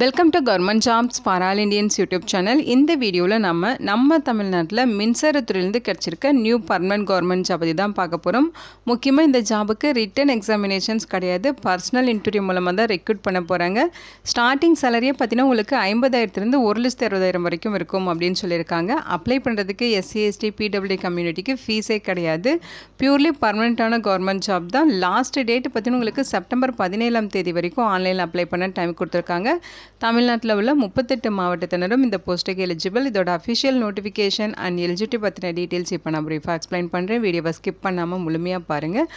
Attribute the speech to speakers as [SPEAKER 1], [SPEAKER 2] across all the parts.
[SPEAKER 1] welcome to government jobs for all Indians YouTube channel இந்த வீடியோவில் நம்ம நம்ம தமிழ்நாட்டில் மின்சாரத்துறையிலேருந்து கிடச்சிருக்க நியூ பர்மனன்ட் கவர்மெண்ட் ஜாப் பற்றி தான் பார்க்க போகிறோம் முக்கியமாக இந்த ஜாபுக்கு ரிட்டன் எக்ஸாமினேஷன்ஸ் கிடையாது பர்சனல் இன்டர்வியூ மூலமாக தான் ரெக்ரூட் பண்ண போகிறாங்க ஸ்டார்டிங் சேலரியே பார்த்தீங்கன்னா உங்களுக்கு ஐம்பதாயிரத்துலேருந்து ஒரு லட்சத்து அறுபதாயிரம் வரைக்கும் இருக்கும் அப்படின்னு சொல்லியிருக்காங்க அப்ளை பண்ணுறதுக்கு எஸ்சி எஸ்டி பிடபிள்யூ கம்யூனிட்டிக்கு ஃபீஸே கிடையாது பியூர்லி பர்மனெண்ட்டான கவர்மெண்ட் ஜாப் தான் லாஸ்ட் டேட் பார்த்தீங்கன்னா உங்களுக்கு செப்டம்பர் பதினேழாம் தேதி வரைக்கும் ஆன்லைனில் அப்ளை பண்ண டைம் கொடுத்துருக்காங்க தமிழ்நாட்டில் உள்ள முப்பத்தெட்டு மாவட்டத்தினரும் இந்த போஸ்ட்டுக்கு எலிஜிபிள் இதோட அஃபிஷியல் நோட்டிஃபிகேஷன் அண்ட் எலிஜிபிலிட்டி பற்றின டீட்டெயில்ஸ் இப்போ நான் ப்ரீஃபாக எக்ஸ்பிளைன் பண்ணுறேன் வீடியோவை ஸ்கிப் பண்ணாமல் முழுமையாக பாருங்கள்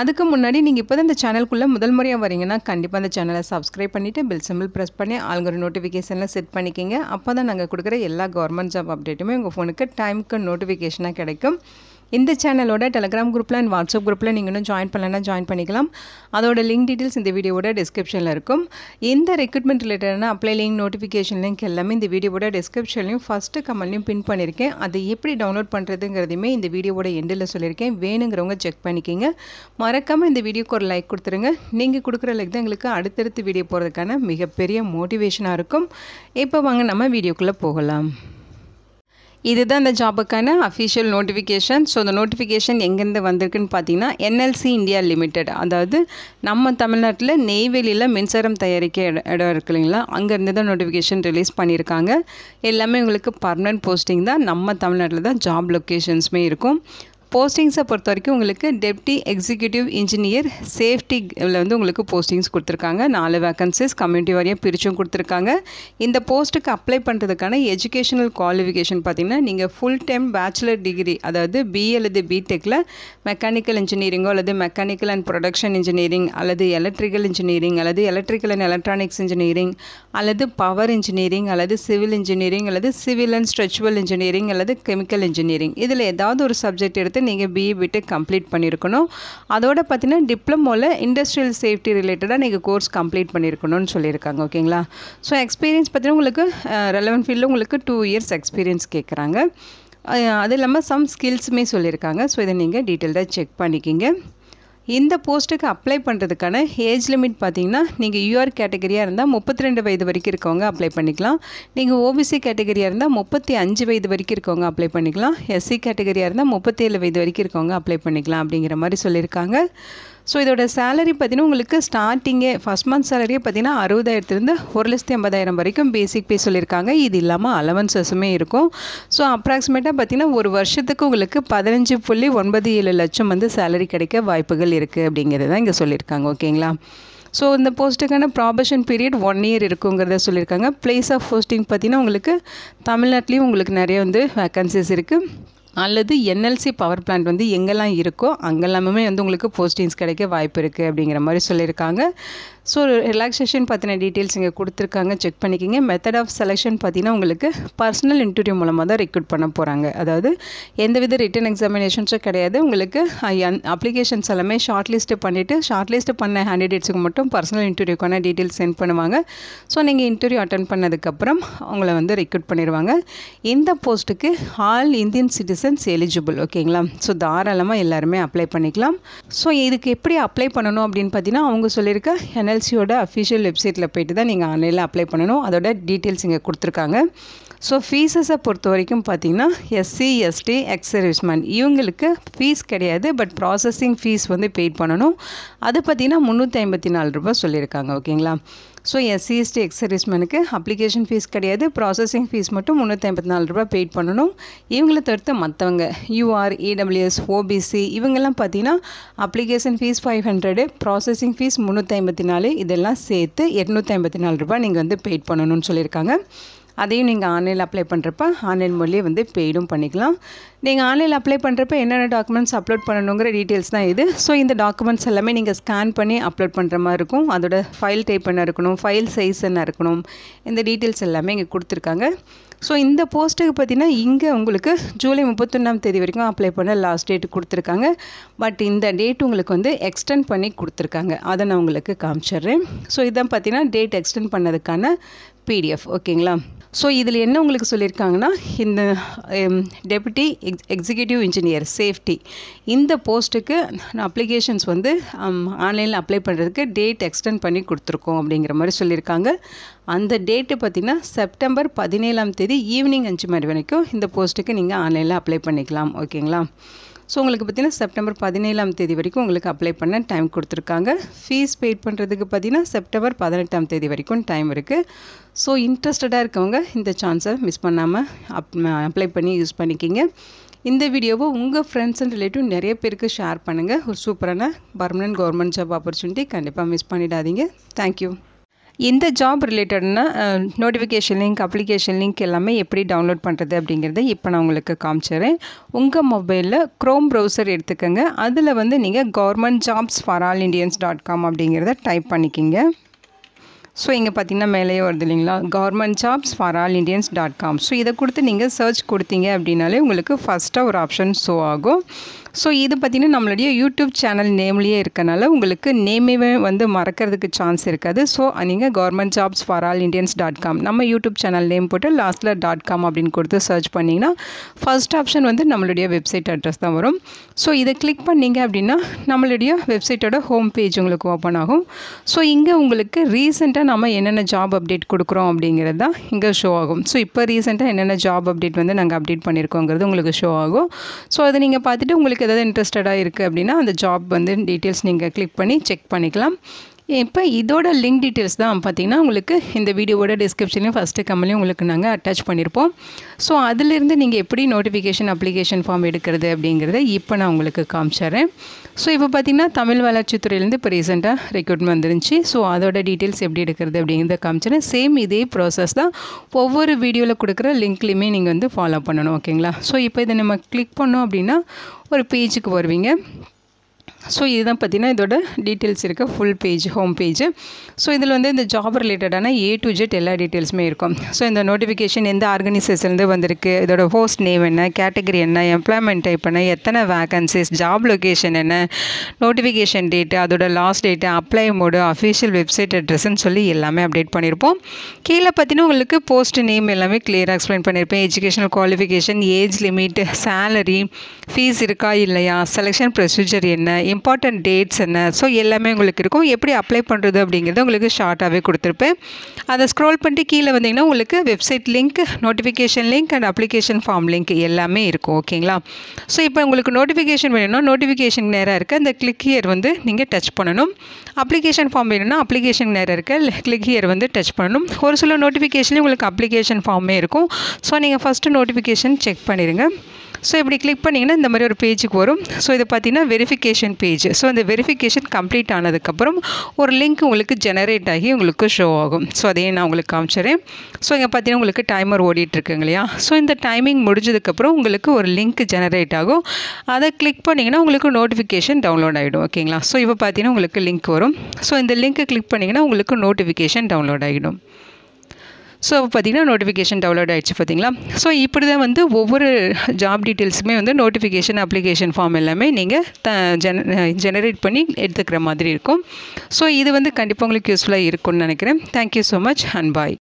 [SPEAKER 1] அதுக்கு முன்னாடி நீங்கள் இப்போ தான் இந்த சேனலுக்குள்ளே முதல் முறையாக வரீங்கன்னா கண்டிப்பாக அந்த சேனலை சப்ஸ்கிரைப் பண்ணிவிட்டு பில் சிம்பிள் ப்ரெஸ் பண்ணி ஆளுங்கிற நோட்டிஃபிகேஷனில் செட் பண்ணிக்கிங்க அப்போ தான் நாங்கள் கொடுக்குற எல்லா கவர்மெண்ட் ஜாப் அப்டேட்டுமே உங்கள் ஃபோனுக்கு டைமுக்கு நோட்டிஃபிகேஷனாக கிடைக்கும் இந்த சேனலோட டெலகிராம் குரூப்பில் அண்ட் வாட்ஸ்அப் குரூப்பில் நீங்கள் இன்னும் ஜாயின் பண்ணலன்னா ஜாயின் பண்ணிக்கலாம் அதோட லிங்க் டீட்டெயில்ஸ் இந்த வீடியோவோட டிஸ்கிரிப்ஷனில் இருக்கும் எந்த ரெக்ரூட்மெண்ட் ரிலேட்டடான அப்ளை லிங்க் நோட்டிஃபிகேஷன் லிங்க் எல்லாமே இந்த வீடியோவோட டிஸ்கிரிப்ஷன்லையும் ஃபஸ்ட்டு கமல்லையும் பின் பண்ணியிருக்கேன் அது எப்படி டவுன்லோட் பண்ணுறதுங்கிறதையுமே இந்த வீடியோவோட எண்டில் சொல்லியிருக்கேன் வேணுங்கிறவங்க செக் பண்ணிக்கிங்க மறக்காமல் இந்த வீடியோக்கு ஒரு லைக் கொடுத்துருங்க நீங்கள் கொடுக்குற லைக் தான் எங்களுக்கு அடுத்தடுத்து வீடியோ போகிறதுக்கான மிகப்பெரிய மோட்டிவேஷனாக இருக்கும் இப்போ வாங்க நம்ம வீடியோக்குள்ளே போகலாம் இதுதான் இந்த ஜாபுக்கான அஃபிஷியல் நோட்டிஃபிகேஷன் ஸோ இந்த நோட்டிஃபிகேஷன் எங்கேருந்து வந்திருக்குன்னு பார்த்தீங்கன்னா என்எல்சி இந்தியா லிமிடெட் அதாவது நம்ம தமிழ்நாட்டில் நெய்வேலியில் மின்சாரம் தயாரிக்க இடம் இருக்கு இல்லைங்களா அங்கேருந்து தான் நோட்டிஃபிகேஷன் ரிலீஸ் பண்ணியிருக்காங்க எல்லாமே உங்களுக்கு பர்மனன்ட் போஸ்டிங் தான் நம்ம தமிழ்நாட்டில் தான் ஜாப் லொக்கேஷன்ஸுமே இருக்கும் போஸ்டிங்ஸை பொறுத்த வரைக்கும் உங்களுக்கு டெப்டி எக்ஸிக்யூட்டிவ் இன்ஜினியர் சேஃப்டி வந்து உங்களுக்கு போஸ்டிங்ஸ் கொடுத்துருக்காங்க நாலு வேக்கன்சிஸ் கம்யூனிட்டி வாரியாக பிரிச்சும் கொடுத்துருக்காங்க இந்த போஸ்ட்டுக்கு அப்ளை பண்ணுறதுக்கான எஜுகேஷனல் குவாலிஃபிகேஷன் பார்த்திங்கன்னா நீங்கள் ஃபுல் டைம் பேச்சுலர் டிகிரி அதாவது பிஏ அல்லது பிடெக்கில் மெக்கானிக்கல் இன்ஜினியரிங்கோ அல்லது மெக்கானிக்கல் அண்ட் ப்ரொடக்ஷன் இன்ஜினியரிங் அல்லது எலக்ட்ரிக்கல் இன்ஜினியரிங் அல்லது எலக்ட்ரிக்கல் அண்ட் எலக்ட்ரானிக்ஸ் இன்ஜினியரிங் அல்லது பவர் இன்ஜினியரிங் அல்லது சிவில் இன்ஜினியரிங் அல்லது சிவில் அண்ட் ஸ்ட்ரெச்சுவல் இன்ஜினியரிங் அல்லது கெமிக்கல் இன்ஜினியரிங் இதில் ஏதாவது ஒரு சப்ஜெக்ட் எடுத்து சேர்த்து நீங்கள் பிஇ பிட்டு e கம்ப்ளீட் பண்ணியிருக்கணும் அதோட பார்த்தீங்கன்னா டிப்ளமோவில் இண்டஸ்ட்ரியல் சேஃப்டி ரிலேட்டடாக நீங்கள் கோர்ஸ் கம்ப்ளீட் பண்ணியிருக்கணும்னு சொல்லியிருக்காங்க ஓகேங்களா ஸோ எக்ஸ்பீரியன்ஸ் பார்த்தீங்கன்னா உங்களுக்கு ரெலவன் ஃபீல்டில் உங்களுக்கு டூ இயர்ஸ் எக்ஸ்பீரியன்ஸ் கேட்குறாங்க அது இல்லாமல் சம் ஸ்கில்ஸுமே சொல்லியிருக்காங்க ஸோ இதை நீங்கள் டீட்டெயில்டாக செக் பண்ணிக்கிங்க இந்த போஸ்ட்டுக்கு அப்ளை பண்ணுறதுக்கான ஏஜ் லிமிட் பார்த்தீங்கன்னா நீங்கள் யூஆர் கேட்டகரியாக இருந்தால் முப்பத்தி ரெண்டு வயது வரைக்கும் இருக்கவங்க அப்ளை பண்ணிக்கலாம் நீங்கள் ஓபிசி கேட்டகரியாக இருந்தால் முப்பத்தி அஞ்சு வயது வரைக்கும் இருக்கவங்க அப்ளை பண்ணிக்கலாம் எஸ்சி கேட்டகரியாக இருந்தால் முப்பத்தேழு வயது வரைக்கும் இருக்கவங்க அப்ளை பண்ணிக்கலாம் அப்படிங்கிற மாதிரி சொல்லியிருக்காங்க ஸோ இதோட சேலரி பார்த்தீங்கன்னா உங்களுக்கு ஸ்டார்டிங்கே ஃபஸ்ட் மந்த் சேலரியே பார்த்தீங்கன்னா அறுபதாயிரத்துலேருந்து ஒரு லட்சத்தி ஐம்பதாயிரம் வரைக்கும் பேசிக் பே சொல்லியிருக்காங்க இது இல்லாமல் அலவன்சஸுமே இருக்கும் ஸோ அப்ராக்சிமேட்டாக பார்த்தீங்கன்னா ஒரு வருஷத்துக்கு உங்களுக்கு பதினஞ்சு புள்ளி ஒன்பது ஏழு லட்சம் வந்து சேலரி கிடைக்க வாய்ப்புகள் இருக்குது அப்படிங்கிறது தான் இங்கே சொல்லியிருக்காங்க ஓகேங்களா ஸோ இந்த போஸ்ட்டுக்கான ப்ராபஷன் பீரியட் ஒன் இயர் இருக்குங்கிறத சொல்லியிருக்காங்க பிளேஸ் ஆஃப் போஸ்டிங் பார்த்திங்கன்னா உங்களுக்கு தமிழ்நாட்டிலையும் உங்களுக்கு நிறைய வந்து வேக்கன்சிஸ் இருக்குது அல்லது என்எல்சி பவர் பிளான்ட் வந்து எங்கெல்லாம் இருக்கோ அங்கெல்லாமே வந்து உங்களுக்கு போஸ்டிங்ஸ் கிடைக்க வாய்ப்பு இருக்குது அப்படிங்கிற மாதிரி சொல்லியிருக்காங்க ஸோ ரிலாக்ஸேஷன் பற்றின டீட்டெயில்ஸ் இங்கே கொடுத்துருக்காங்க செக் பண்ணிக்கிங்க மெத்தட் ஆஃப் செலெக்ஷன் பார்த்தீங்கன்னா உங்களுக்கு பர்சனல் இன்டர்வியூ மூலமாக தான் ரெக்ரூட் பண்ண போகிறாங்க அதாவது எந்தவித ரிட்டன் எக்ஸாமினேஷன்ஸும் கிடையாது உங்களுக்கு அப்ளிகேஷன்ஸ் எல்லாமே ஷார்ட் லிஸ்ட்டு பண்ணிவிட்டு ஷார்ட் லிஸ்ட்டு பண்ண கேண்டிடேட்ஸுக்கு மட்டும் பர்சனல் இன்டர்வியூக்கான டீட்டெயில்ஸ் சென்ட் பண்ணுவாங்க ஸோ நீங்கள் இன்டர்வியூ அட்டன் பண்ணதுக்கப்புறம் அவங்கள வந்து ரெக்ரூட் பண்ணிடுவாங்க இந்த போஸ்ட்டுக்கு all Indian citizen persons eligible ஓகேங்களா ஸோ தாராளமாக எல்லாருமே அப்ளை பண்ணிக்கலாம் ஸோ இதுக்கு எப்படி அப்ளை பண்ணணும் அப்படின்னு பார்த்தீங்கன்னா அவங்க சொல்லியிருக்க என்எல்சியோட அஃபிஷியல் வெப்சைட்டில் போய்ட்டு தான் நீங்கள் ஆன்லைனில் அப்ளை பண்ணணும் அதோட டீட்டெயில்ஸ் இங்கே கொடுத்துருக்காங்க ஸோ ஃபீஸஸை பொறுத்த வரைக்கும் பார்த்தீங்கன்னா எஸ்சி எஸ்டி எக்ஸ் சர்வீஸ்மேன் இவங்களுக்கு ஃபீஸ் கிடையாது பட் ப்ராசஸிங் ஃபீஸ் வந்து பெய்ட் பண்ணணும் அது பார்த்திங்கன்னா முந்நூற்றி ஐம்பத்தி நாலு ரூபா சொல்லியிருக்காங்க ஓகேங்களா ஸோ எஸ்சிஎஸ்டி எக்ஸர்வீஸ்மேனுக்கு அப்ளிகேஷன் ஃபீஸ் கிடையாது ப்ராசஸிங் ஃபீஸ் மட்டும் முந்நூற்றி ஐம்பத்தி நாலு ரூபா பெய்ட் பண்ணணும் இவங்களை தவிர்த்து மற்றவங்க யூஆர் இடபிள்யூஎஸ் ஓபிசி இவங்கெல்லாம் பார்த்தீங்கன்னா application fee five hundred processing fee முந்நூற்றி ஐம்பத்தி நாலு இதெல்லாம் சேர்த்து எட்நூற்றி ஐம்பத்தி நாலு ரூபா நீங்கள் வந்து பெய்ட் பண்ணணும்னு சொல்லியிருக்காங்க அதையும் நீங்கள் ஆன்லைனில் அப்ளை பண்ணுறப்ப ஆன்லைன் மூலியே வந்து பெய்டும் பண்ணிக்கலாம் நீங்கள் ஆன்லைனில் அப்ளை பண்ணுறப்ப என்னென்ன டாக்குமெண்ட்ஸ் அப்லோட் பண்ணணுங்கிற டீட்டெயில்ஸ் தான் இது ஸோ இந்த டாக்குமெண்ட்ஸ் எல்லாமே நீங்கள் ஸ்கேன் பண்ணி அப்லோட் பண்ணுற மாதிரி இருக்கும் அதோட ஃபைல் டைப் என்ன இருக்கணும் ஃபைல் சைஸ் என்ன இருக்கணும் இந்த டீட்டெயில்ஸ் எல்லாமே இங்கே கொடுத்துருக்காங்க ஸோ இந்த போஸ்ட்டுக்கு பார்த்தீங்கன்னா இங்கே உங்களுக்கு ஜூலை முப்பத்தொன்னாம் தேதி வரைக்கும் அப்ளை பண்ண லாஸ்ட் டேட் கொடுத்துருக்காங்க பட் இந்த டேட் உங்களுக்கு வந்து எக்ஸ்டெண்ட் பண்ணி கொடுத்துருக்காங்க அதை நான் உங்களுக்கு காமிச்சிடுறேன் ஸோ இதான் பார்த்தீங்கன்னா டேட் எக்ஸ்டெண்ட் பண்ணதுக்கான பிடிஎஃப் ஓகேங்களா ஸோ இதில் என்ன உங்களுக்கு சொல்லியிருக்காங்கன்னா இந்த deputy ex executive engineer safety இந்த போஸ்ட்டுக்கு அப்ளிகேஷன்ஸ் வந்து ஆன்லைனில் அப்ளை பண்ணுறதுக்கு டேட் எக்ஸ்டெண்ட் பண்ணி கொடுத்துருக்கோம் அப்படிங்கிற மாதிரி சொல்லியிருக்காங்க அந்த டேட்டு பார்த்திங்கன்னா செப்டம்பர் பதினேழாம் தேதி ஈவினிங் அஞ்சு மணி வரைக்கும் இந்த போஸ்ட்டுக்கு நீங்கள் ஆன்லைனில் அப்ளை பண்ணிக்கலாம் ஓகேங்களா ஸோ உங்களுக்கு பார்த்தீங்கன்னா செப்டம்பர் பதினேழாம் தேதி வரைக்கும் உங்களுக்கு அப்ளை பண்ண டைம் கொடுத்துருக்காங்க ஃபீஸ் பெய்ட் பண்ணுறதுக்கு பார்த்திங்கன்னா செப்டம்பர் பதினெட்டாம் தேதி வரைக்கும் டைம் இருக்குது ஸோ இன்ட்ரெஸ்டடாக இருக்கவங்க இந்த சான்ஸை மிஸ் பண்ணாமல் அப் அப்ளை பண்ணி யூஸ் பண்ணிக்கிங்க இந்த வீடியோவை உங்கள் ஃப்ரெண்ட்ஸ் அண்ட் ரிலேட்டிவ் நிறைய பேருக்கு ஷேர் பண்ணுங்கள் ஒரு சூப்பரான பர்மனன்ட் கவர்மெண்ட் ஜாப் ஆப்பர்ச்சுனிட்டி கண்டிப்பாக மிஸ் பண்ணிடாதீங்க தேங்க்யூ இந்த ஜாப் ரிலேட்டட்னா நோட்டிஃபிகேஷன் லிங்க் அப்ளிகேஷன் லிங்க் எல்லாமே எப்படி டவுன்லோட் பண்ணுறது அப்படிங்கிறத இப்போ நான் உங்களுக்கு காமிச்சிடுறேன் உங்கள் மொபைலில் க்ரோம் ப்ரௌசர் எடுத்துக்கோங்க அதில் வந்து நீங்கள் government jobs for all Indians dot com அப்படிங்கிறத டைப் பண்ணிக்கிங்க ஸோ இங்கே பார்த்தீங்கன்னா மேலேயே வருது இல்லைங்களா government jobs for all Indians dot com so இதை கொடுத்து நீங்கள் சர்ச் கொடுத்தீங்க அப்படின்னாலே உங்களுக்கு ஃபஸ்ட்டாக ஒரு ஆப்ஷன் ஷோ ஆகும் ஸோ இது பார்த்திங்கன்னா நம்மளுடைய யூடியூப் சேனல் நேம்லேயே இருக்கனால உங்களுக்கு நேமே வந்து மறக்கிறதுக்கு சான்ஸ் இருக்காது ஸோ நீங்கள் government jobs for all Indians dot com நம்ம யூடியூப் சேனல் நேம் போட்டு லாஸ்ட்டில் டாட் காம் அப்படின்னு கொடுத்து சர்ச் பண்ணிங்கன்னா ஃபஸ்ட் ஆப்ஷன் வந்து நம்மளுடைய வெப்சைட் அட்ரஸ் தான் வரும் ஸோ இதை கிளிக் பண்ணிங்க அப்படின்னா நம்மளுடைய வெப்சைட்டோட ஹோம் பேஜ் உங்களுக்கு ஓப்பன் ஆகும் ஸோ இங்கே உங்களுக்கு ரீசெண்டாக ரீசெண்டாக நம்ம என்னென்ன ஜாப் அப்டேட் கொடுக்குறோம் அப்படிங்கிறது தான் இங்கே ஷோ ஆகும் ஸோ இப்போ ரீசெண்டாக என்னென்ன ஜாப் அப்டேட் வந்து நாங்கள் அப்டேட் பண்ணியிருக்கோங்கிறது உங்களுக்கு ஷோ ஆகும் ஸோ அதை நீங்கள் பார்த்துட்டு உங்களுக்கு எதாவது இன்ட்ரெஸ்டடாக இருக்குது அப்படின்னா அந்த ஜாப் வந்து டீட்டெயில்ஸ் நீங்கள் கிளிக் பண்ணி செக் பண்ணிக்கலாம் இப்போ இதோட லிங்க் டீட்டெயில்ஸ் தான் பார்த்திங்கன்னா உங்களுக்கு இந்த வீடியோவோட டிஸ்கிரிப்ஷன்லையும் ஃபஸ்ட்டு கம்மலையும் உங்களுக்கு நாங்கள் அட்டாச் பண்ணியிருப்போம் ஸோ அதிலிருந்து நீங்கள் எப்படி நோட்டிஃபிகேஷன் அப்ளிகேஷன் ஃபார்ம் எடுக்கிறது அப்படிங்கிறத இப்போ நான் உங்களுக்கு காமிச்சிடுறேன் ஸோ இப்போ பார்த்திங்கன்னா தமிழ் வளர்ச்சித்துறையிலேருந்து இப்போ ரீசெண்டாக ரெக்யூட்மெண்ட் வந்துருந்துச்சு ஸோ அதோட டீட்டெயில்ஸ் எப்படி எடுக்கிறது அப்படிங்கிறத காமிச்சிடுறேன் சேம் இதே ப்ராசஸ் தான் ஒவ்வொரு வீடியோவில் கொடுக்குற லிங்க்லேயுமே நீங்கள் வந்து ஃபாலோ பண்ணணும் ஓகேங்களா ஸோ இப்போ இதை நம்ம கிளிக் பண்ணோம் அப்படின்னா ஒரு பேஜுக்கு வருவீங்க ஸோ இதுதான் பார்த்தீங்கன்னா இதோட டீட்டெயில்ஸ் இருக்க full page home page so இதில் வந்து இந்த ஜாப் ரிலேட்டடான ஏ டு ஜெட் எல்லா டீட்டெயில்ஸுமே இருக்கும் ஸோ இந்த நோட்டிஃபிகேஷன் எந்த ஆர்கனைசேஷன்லேருந்து வந்திருக்கு இதோட ஹோஸ்ட் நேம் என்ன கேட்டகரி என்ன எம்ப்ளாய்மெண்ட் டைப் என்ன எத்தனை வேகன்சிஸ் ஜாப் லொக்கேஷன் என்ன நோட்டிஃபிகேஷன் டேட்டு அதோட last date apply mode official website அட்ரஸ்ன்னு சொல்லி எல்லாமே அப்டேட் பண்ணியிருப்போம் கீழே பார்த்தீங்கன்னா உங்களுக்கு போஸ்ட் நேம் எல்லாமே கிளியராக எக்ஸ்பிளைன் பண்ணியிருப்பேன் educational qualification age limit salary fee இருக்கா இல்லையா செலெக்ஷன் ப்ரொசீஜர் என்ன இம்பார்ட்டண்ட் டேட்ஸ் என்ன ஸோ எல்லாமே உங்களுக்கு இருக்கும் எப்படி அப்ளை பண்ணுறது அப்படிங்கிறது உங்களுக்கு ஷார்ட்டாகவே கொடுத்துருப்பேன் அதை ஸ்க்ரோல் பண்ணிட்டு கீழே வந்தீங்கன்னா உங்களுக்கு website link notification link and application form link எல்லாமே இருக்கும் ஓகேங்களா ஸோ இப்போ உங்களுக்கு நோட்டிஃபிகேஷன் வேணும்னா நோட்டிஃபிகேஷன் நேராக இருக்குது அந்த கிளிக் ஹியர் வந்து நீங்கள் டச் பண்ணணும் அப்ளிகேஷன் ஃபார்ம் வேணும்னா அப்ளிகேஷன் நேராக இருக்குது கிளிக் ஹியர் வந்து டச் பண்ணணும் ஒரு சில நோட்டிஃபிகேஷன்லேயும் உங்களுக்கு அப்ளிகேஷன் ஃபார்மே இருக்கும் ஸோ நீங்கள் ஃபஸ்ட்டு நோட்டிஃபிகேஷன் செக் பண்ணிடுங்க ஸோ இப்படி கிளிக் பண்ணிங்கன்னா இந்த மாதிரி ஒரு பேஜுக்கு வரும் ஸோ இதை பார்த்தீங்கன்னா வெரிஃபிகேஷன் பேஜ் ஸோ அந்த வெரிஃபிகேஷன் கம்ப்ளீட் ஆனதுக்கப்புறம் ஒரு லிங்க் உங்களுக்கு ஜெனரேட் ஆகி உங்களுக்கு ஷோ ஆகும் ஸோ அதையும் நான் உங்களுக்கு காமிச்சிடுறேன் ஸோ இங்கே பார்த்தீங்கன்னா உங்களுக்கு டைமர் ஓடிட்டுருக்குங்க இல்லையா ஸோ இந்த டைமிங் முடிஞ்சதுக்கப்புறம் உங்களுக்கு ஒரு லிங்க் ஜெனரேட் ஆகும் அதை கிளிக் பண்ணிங்கன்னா உங்களுக்கு நோட்டிஃபிகேஷன் டவுன்லோட் ஆகிடும் ஓகேங்களா ஸோ இப்போ பார்த்தீங்கன்னா உங்களுக்கு லிங்க் வரும் ஸோ இந்த லிங்க்கை கிளிக் பண்ணிங்கன்னா உங்களுக்கு நோட்டிஃபிகேஷன் டவுன்லோட் ஆகிடும் ஸோ பார்த்திங்கன்னா நோட்டிஃபிகேஷன் டவுன்லோட் ஆகிடுச்சு பார்த்திங்களா ஸோ இப்படி தான் வந்து ஒவ்வொரு ஜாப் டீட்டெயில்ஸுமே வந்து நோட்டிஃபிகேஷன் அப்ளிகேஷன் ஃபார்ம் எல்லாமே நீங்கள் த ஜென ஜெனரேட் பண்ணி எடுத்துக்கிற மாதிரி இருக்கும் ஸோ இது வந்து கண்டிப்பாக உங்களுக்கு யூஸ்ஃபுல்லாக இருக்கும்னு நினைக்கிறேன் thank you so much and bye